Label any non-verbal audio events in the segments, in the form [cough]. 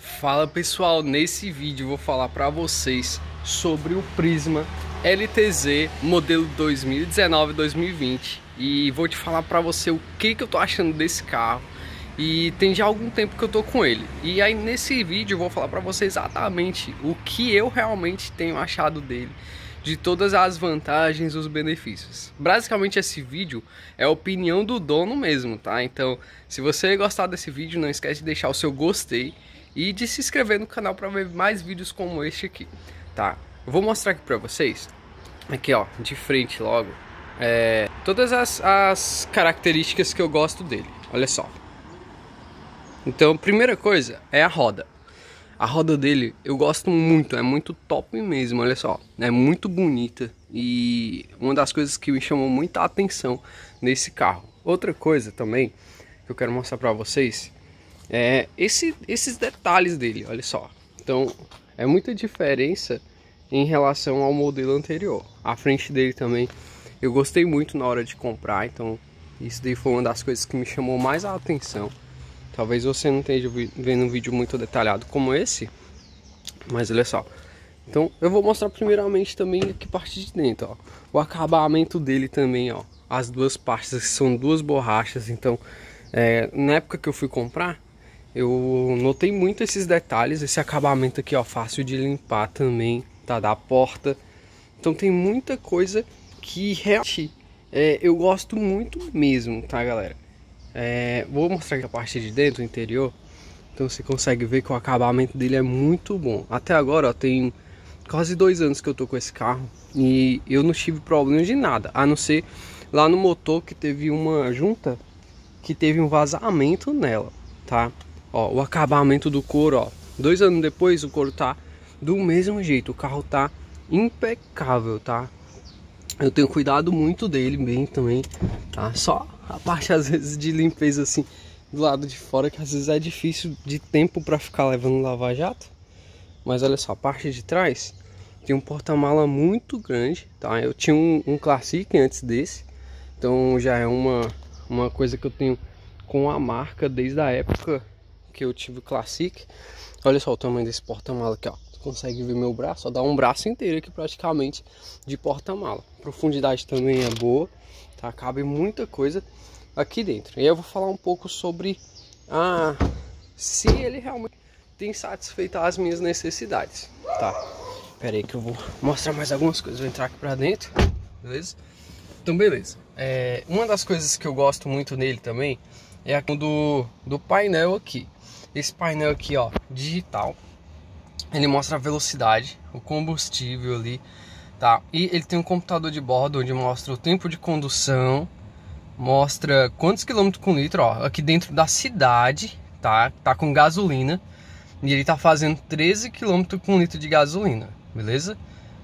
Fala pessoal, nesse vídeo vou falar para vocês sobre o Prisma LTZ modelo 2019-2020 e vou te falar para você o que, que eu tô achando desse carro e tem já algum tempo que eu tô com ele. E aí nesse vídeo eu vou falar para você exatamente o que eu realmente tenho achado dele de todas as vantagens e os benefícios. Basicamente esse vídeo é a opinião do dono mesmo, tá? Então, se você gostar desse vídeo, não esquece de deixar o seu gostei e de se inscrever no canal para ver mais vídeos como este aqui, tá? Eu vou mostrar aqui para vocês, aqui ó, de frente logo, é, todas as, as características que eu gosto dele, olha só. Então, primeira coisa é a roda. A roda dele eu gosto muito, é muito top mesmo, olha só. É muito bonita e uma das coisas que me chamou muita atenção nesse carro. Outra coisa também que eu quero mostrar para vocês é, esse, esses detalhes dele, olha só. Então, é muita diferença em relação ao modelo anterior. A frente dele também eu gostei muito na hora de comprar, então isso daí foi uma das coisas que me chamou mais a atenção. Talvez você não esteja vendo um vídeo muito detalhado como esse, mas olha só. Então eu vou mostrar primeiramente também aqui parte de dentro, ó. O acabamento dele também, ó. As duas partes são duas borrachas, então é, na época que eu fui comprar, eu notei muito esses detalhes, esse acabamento aqui, ó, fácil de limpar também, tá? Da porta. Então tem muita coisa que realmente é, eu gosto muito mesmo, tá, galera? É, vou mostrar aqui a parte de dentro, o interior. Então você consegue ver que o acabamento dele é muito bom. Até agora, ó, tem quase dois anos que eu tô com esse carro e eu não tive problema de nada, a não ser lá no motor que teve uma junta que teve um vazamento nela, tá? Ó, o acabamento do couro, ó. Dois anos depois o couro tá do mesmo jeito. O carro tá impecável, tá? Eu tenho cuidado muito dele bem também, tá? Só a parte [laughs] às vezes de limpeza assim do lado de fora que às vezes é difícil de tempo para ficar levando lavar jato. Mas olha só, a parte de trás tem um porta-mala muito grande, tá? Eu tinha um, um Classic antes desse, então já é uma, uma coisa que eu tenho com a marca desde a época que eu tive o Classic. Olha só o tamanho desse porta-mala aqui, ó. Consegue ver meu braço? Ó, dá um braço inteiro aqui praticamente de porta-mala. Profundidade também é boa, tá? Cabe muita coisa aqui dentro. E eu vou falar um pouco sobre a ah, se ele realmente tem satisfeito as minhas necessidades, tá? Pera aí que eu vou mostrar mais algumas coisas. Vou entrar aqui pra dentro, beleza? Então, beleza. É, uma das coisas que eu gosto muito nele também é a do, do painel aqui. Esse painel aqui, ó, digital, ele mostra a velocidade, o combustível ali, tá? E ele tem um computador de bordo onde mostra o tempo de condução, mostra quantos quilômetros com litro, ó, aqui dentro da cidade, tá? Tá com gasolina e ele tá fazendo 13 quilômetros com litro de gasolina, beleza?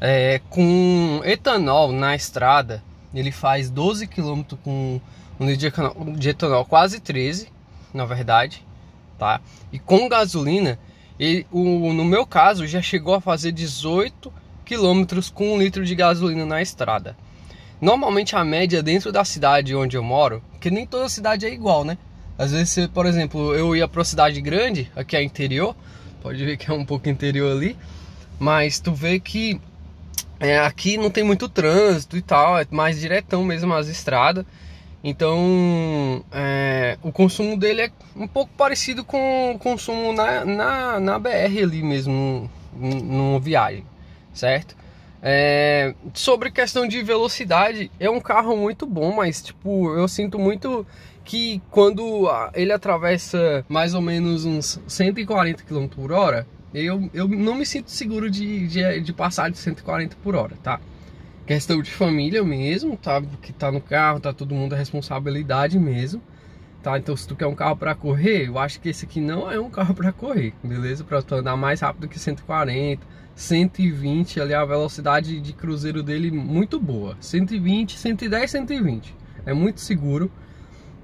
É, com etanol na estrada, ele faz 12 quilômetros com um litro de etanol, de etanol, quase 13, na verdade tá? E com gasolina, ele, o, no meu caso, já chegou a fazer 18 quilômetros com um litro de gasolina na estrada. Normalmente a média dentro da cidade onde eu moro, que nem toda cidade é igual, né? Às vezes, por exemplo, eu ia para uma cidade grande, aqui é interior, pode ver que é um pouco interior ali, mas tu vê que é, aqui não tem muito trânsito e tal, é mais diretão mesmo as estradas. Então, é, o consumo dele é um pouco parecido com o consumo na, na, na BR ali mesmo, numa viagem, certo? É, sobre questão de velocidade, é um carro muito bom, mas tipo, eu sinto muito que quando ele atravessa mais ou menos uns 140 km por hora, eu, eu não me sinto seguro de, de, de passar de 140 por hora, tá? questão de família mesmo, tá? Que tá no carro, tá todo mundo a é responsabilidade mesmo, tá? Então se tu quer um carro para correr, eu acho que esse aqui não é um carro para correr, beleza? Para tu andar mais rápido que 140, 120, ali a velocidade de cruzeiro dele muito boa. 120, 110, 120. É muito seguro.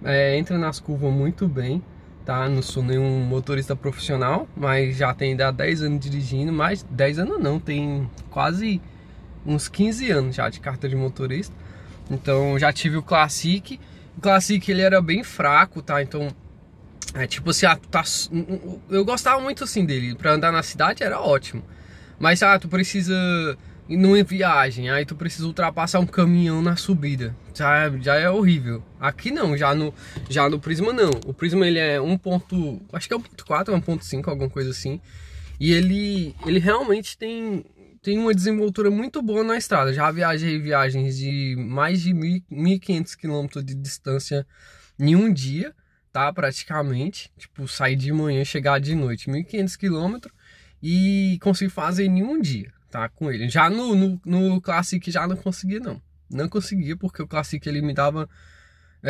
É, entra nas curvas muito bem, tá? Não sou nenhum motorista profissional, mas já tem ainda 10 anos dirigindo, mais 10 anos não, tem quase uns 15 anos já de carta de motorista. Então já tive o Classic. O Classic ele era bem fraco, tá? Então é tipo assim, ah, tá, eu gostava muito assim dele, para andar na cidade era ótimo. Mas ah, tu precisa ir numa viagem, aí tu precisa ultrapassar um caminhão na subida. Já, é, já é horrível. Aqui não, já no já no Prisma não. O Prisma ele é 1. Ponto, acho que é 1.4, 1.5, alguma coisa assim. E ele ele realmente tem tem uma desenvoltura muito boa na estrada. Já viajei viagens de mais de 1.500 km de distância em um dia, tá? Praticamente. Tipo, sair de manhã chegar de noite, 1.500 km e consigo fazer em um dia, tá? Com ele. Já no, no, no Classic já não consegui, não. Não conseguia porque o Classic ele me dava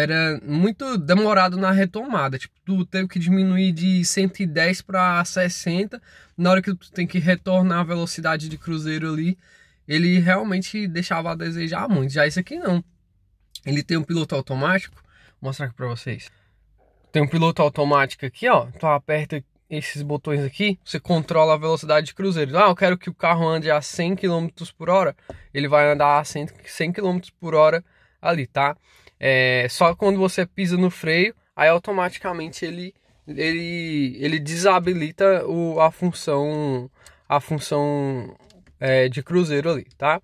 era muito demorado na retomada. Tipo, tu teve que diminuir de 110 para 60. Na hora que tu tem que retornar a velocidade de cruzeiro ali, ele realmente deixava a desejar muito. Já esse aqui não. Ele tem um piloto automático. Vou mostrar aqui para vocês. Tem um piloto automático aqui, ó. Tu aperta esses botões aqui, você controla a velocidade de cruzeiro. Ah, eu quero que o carro ande a 100 km por hora. Ele vai andar a 100 km por hora ali, tá? É, só quando você pisa no freio, aí automaticamente ele ele, ele desabilita o, a função a função é, de cruzeiro ali, tá?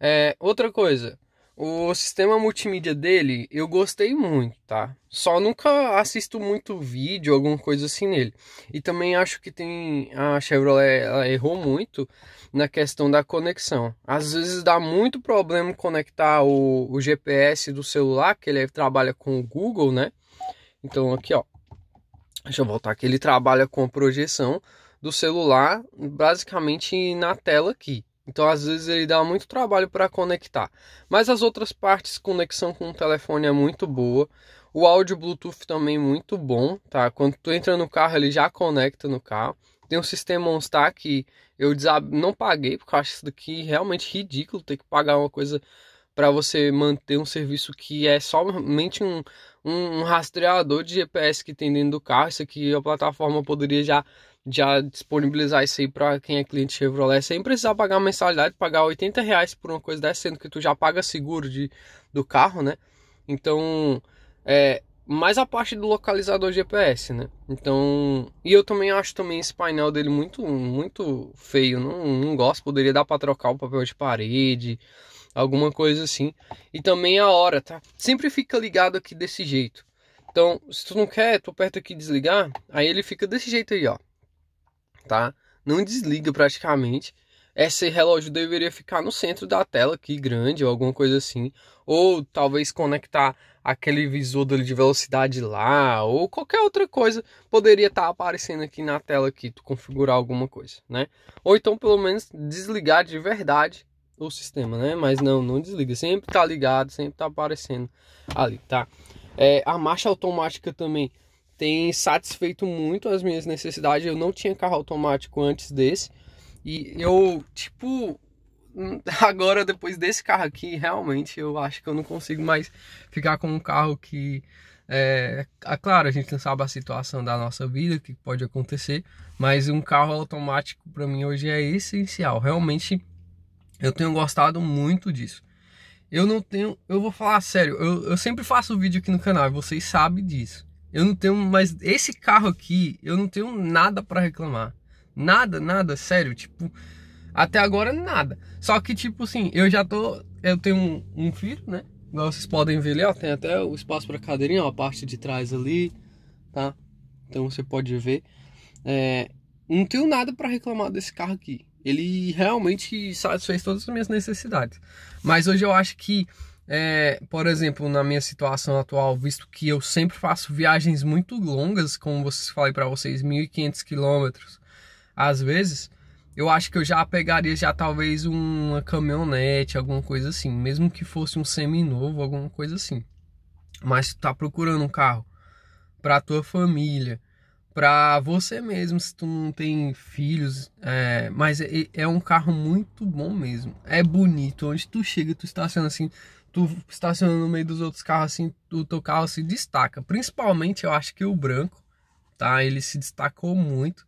É, outra coisa, o sistema multimídia dele eu gostei muito, tá? Só nunca assisto muito vídeo, alguma coisa assim nele. E também acho que tem a Chevrolet ela errou muito na questão da conexão. Às vezes dá muito problema conectar o, o GPS do celular, que ele trabalha com o Google, né? Então aqui, ó. Deixa eu voltar aqui. Ele trabalha com a projeção do celular, basicamente na tela aqui. Então, às vezes, ele dá muito trabalho para conectar. Mas as outras partes, conexão com o telefone é muito boa. O áudio Bluetooth também é muito bom, tá? Quando tu entra no carro, ele já conecta no carro. Tem um sistema OnStar que eu desab... não paguei, porque eu acho isso daqui realmente ridículo ter que pagar uma coisa para você manter um serviço que é somente um, um, um, rastreador de GPS que tem dentro do carro. Isso aqui a plataforma poderia já já disponibilizar isso aí para quem é cliente Chevrolet, sem precisar pagar uma mensalidade, pagar 80 reais por uma coisa dessa, sendo que tu já paga seguro de, do carro, né? Então, é, mais a parte do localizador GPS, né? Então, e eu também acho também esse painel dele muito muito feio, não, não gosto, poderia dar para trocar o papel de parede, alguma coisa assim. E também a hora, tá? Sempre fica ligado aqui desse jeito. Então, se tu não quer, tu aperta aqui desligar, aí ele fica desse jeito aí, ó tá? Não desliga praticamente. Esse relógio deveria ficar no centro da tela aqui, grande ou alguma coisa assim. Ou talvez conectar aquele visor dele de velocidade lá, ou qualquer outra coisa poderia estar tá aparecendo aqui na tela aqui, tu configurar alguma coisa, né? Ou então pelo menos desligar de verdade o sistema, né? Mas não, não desliga, sempre tá ligado, sempre tá aparecendo ali, tá? É, a marcha automática também tem satisfeito muito as minhas necessidades. Eu não tinha carro automático antes desse. E eu, tipo, hum, [laughs] agora depois desse carro aqui, realmente eu acho que eu não consigo mais ficar com um carro que. É, é claro, a gente não sabe a situação da nossa vida, o que pode acontecer, mas um carro automático para mim hoje é essencial. Realmente eu tenho gostado muito disso. Eu não tenho, eu vou falar sério, eu, eu sempre faço vídeo aqui no canal, vocês sabem disso. Eu não tenho, mas esse carro aqui, eu não tenho nada para reclamar. Nada, nada, sério, tipo, até agora nada. Só que tipo assim, eu já tô, eu tenho um, um filho, né? Igual vocês podem ver ali, ó, tem até o espaço para cadeirinha, ó, a parte de trás ali, tá? Então você pode ver. É, não tenho nada para reclamar desse carro aqui. Ele realmente satisfez todas as minhas necessidades. Mas hoje eu acho que é, por exemplo, na minha situação atual, visto que eu sempre faço viagens muito longas, como vocês falei para vocês, 1.500 quilômetros, às vezes, eu acho que eu já pegaria já talvez uma caminhonete, alguma coisa assim, mesmo que fosse um semi-novo, alguma coisa assim. Mas tu tá procurando um carro para tua família, para você mesmo, se tu não tem filhos, é, mas é, é um carro muito bom mesmo. É bonito, onde tu chega, tu estaciona assim tu estacionando no meio dos outros carros assim, o teu carro se destaca. Principalmente eu acho que o branco, tá? Ele se destacou muito.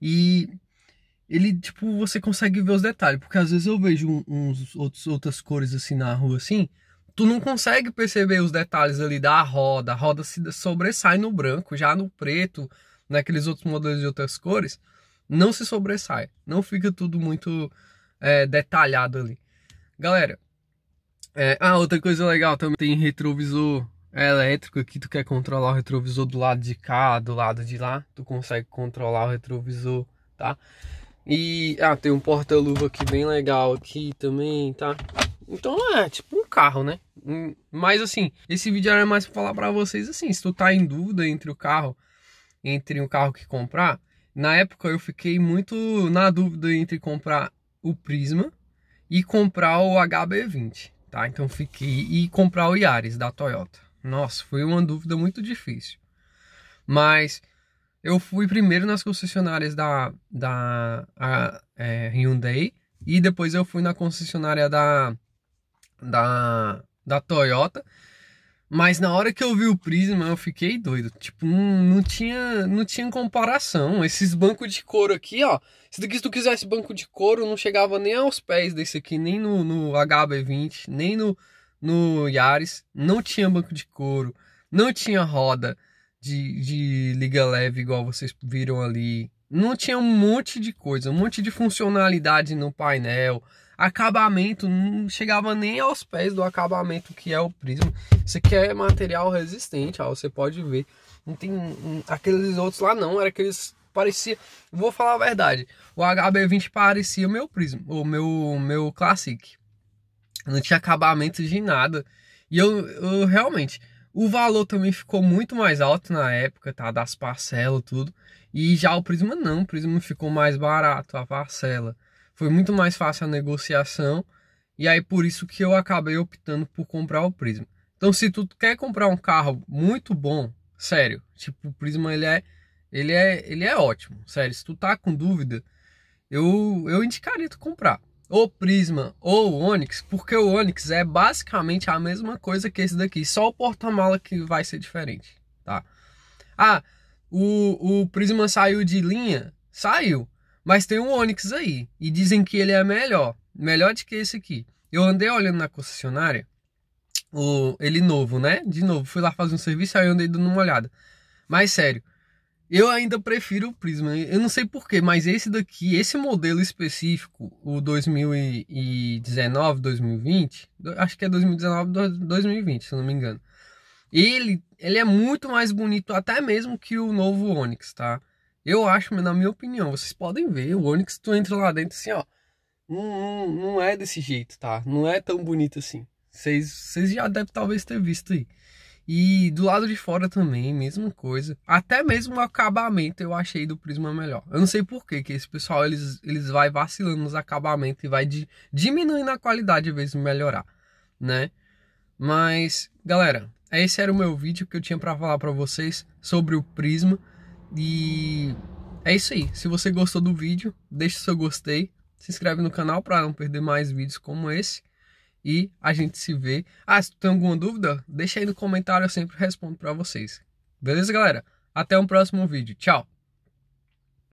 E ele, tipo, você consegue ver os detalhes, porque às vezes eu vejo uns outros outras cores assim na rua assim, tu não consegue perceber os detalhes ali da roda, a roda se sobressai no branco, já no preto, naqueles outros modelos de outras cores, não se sobressai, não fica tudo muito é, detalhado ali. Galera, é, ah, outra coisa legal também tem retrovisor elétrico aqui. Tu quer controlar o retrovisor do lado de cá, do lado de lá. Tu consegue controlar o retrovisor, tá? E ah, tem um porta-luva aqui bem legal aqui também, tá? Então é tipo um carro, né? Hum, mas assim, esse vídeo era mais pra falar pra vocês assim, se tu tá em dúvida entre o carro, entre o carro que comprar, na época eu fiquei muito na dúvida entre comprar o Prisma e comprar o HB20. Tá? Então fiquei e comprar o Yaris da Toyota. Nossa, foi uma dúvida muito difícil. Mas eu fui primeiro nas concessionárias da, da a, é, Hyundai e depois eu fui na concessionária da, da, da Toyota mas na hora que eu vi o Prisma, eu fiquei doido. Tipo, não, não tinha, não tinha comparação. Esses bancos de couro aqui, ó. Se tu, se tu quisesse banco de couro, não chegava nem aos pés desse aqui, nem no, no HB20, nem no, no Yaris. Não tinha banco de couro, não tinha roda de, de liga leve igual vocês viram ali. Não tinha um monte de coisa, um monte de funcionalidade no painel acabamento, não chegava nem aos pés do acabamento que é o Prisma. Isso aqui é material resistente, ó, você pode ver. Não tem um, aqueles outros lá não, era aqueles parecia, vou falar a verdade, o HB20 parecia o meu Prisma, o meu meu Classic. Não tinha acabamento de nada. E eu, eu realmente o valor também ficou muito mais alto na época, tá? Das parcelas, tudo. E já o Prisma não, o Prisma ficou mais barato, a parcela. Foi muito mais fácil a negociação e aí por isso que eu acabei optando por comprar o Prisma. Então se tu quer comprar um carro muito bom, sério, tipo o Prisma ele é ele é ele é ótimo, sério. Se tu tá com dúvida, eu eu indicaria tu comprar ou Prisma ou Onix, porque o Onix é basicamente a mesma coisa que esse daqui, só o porta-mala que vai ser diferente, tá? Ah, o, o Prisma saiu de linha? Saiu. Mas tem um Onix aí e dizem que ele é melhor, melhor do que esse aqui. Eu andei olhando na concessionária, o, ele novo, né? De novo, fui lá fazer um serviço, aí eu andei dando uma olhada. Mas sério, eu ainda prefiro o Prisma. Eu não sei porquê, mas esse daqui, esse modelo específico, o 2019, 2020, acho que é 2019, 2020, se não me engano. Ele, ele é muito mais bonito até mesmo que o novo Onix, tá? Eu acho, na minha opinião, vocês podem ver, o Onix, tu entra lá dentro assim, ó. Não, hum, hum, não, é desse jeito, tá? Não é tão bonito assim. Vocês já devem talvez ter visto aí. E do lado de fora também, mesma coisa. Até mesmo o acabamento eu achei do Prisma melhor. Eu não sei por que que esse pessoal eles, eles vai vacilando nos acabamentos e vai de, diminuindo a qualidade em vez de melhorar, né? Mas, galera, esse era o meu vídeo que eu tinha para falar para vocês sobre o Prisma. E é isso aí. Se você gostou do vídeo, deixa seu gostei, se inscreve no canal para não perder mais vídeos como esse. E a gente se vê. Ah, se tu tem alguma dúvida, deixa aí no comentário, eu sempre respondo para vocês. Beleza, galera? Até um próximo vídeo. Tchau!